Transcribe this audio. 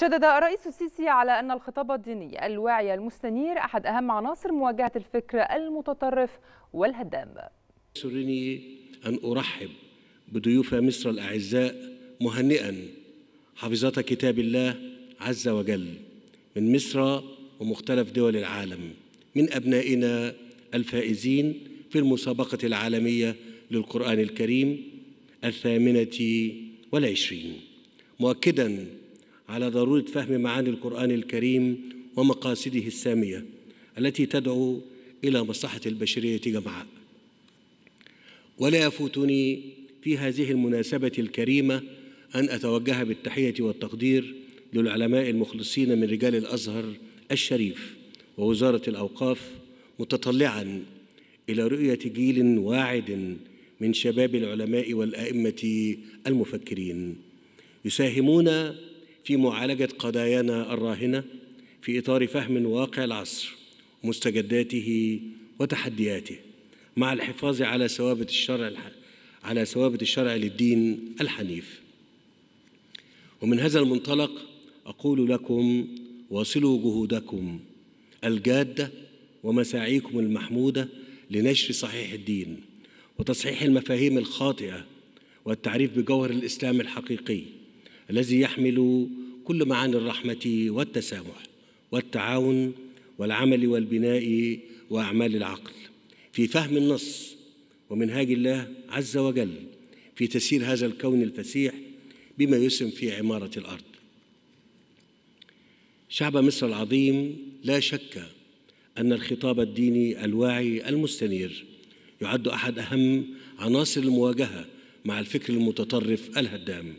شدد الرئيس السيسي على أن الخطاب الديني الواعي المستنير أحد أهم عناصر مواجهة الفكر المتطرف والهدام سرني أن أرحب بضيوف مصر الأعزاء مهنئا حافظات كتاب الله عز وجل من مصر ومختلف دول العالم من أبنائنا الفائزين في المسابقة العالمية للقرآن الكريم الثامنة والعشرين مؤكداً على ضروره فهم معاني القران الكريم ومقاصده الساميه التي تدعو الى مصلحه البشريه جمعاء ولا يفوتني في هذه المناسبه الكريمه ان اتوجه بالتحيه والتقدير للعلماء المخلصين من رجال الازهر الشريف ووزاره الاوقاف متطلعا الى رؤيه جيل واعد من شباب العلماء والائمه المفكرين يساهمون في معالجة قضايانا الراهنة في إطار فهم واقع العصر مستجداته وتحدياته مع الحفاظ على ثوابت الشرع على ثوابت الشرع للدين الحنيف ومن هذا المنطلق أقول لكم واصلوا جهودكم الجادة ومساعيكم المحمودة لنشر صحيح الدين وتصحيح المفاهيم الخاطئة والتعريف بجوهر الإسلام الحقيقي الذي يحمل كل معاني الرحمة والتسامح والتعاون والعمل والبناء وأعمال العقل في فهم النص ومنهاج الله عز وجل في تسيير هذا الكون الفسيح بما يسهم في عمارة الأرض شعب مصر العظيم لا شك أن الخطاب الديني الواعي المستنير يعد أحد أهم عناصر المواجهة مع الفكر المتطرف الهدام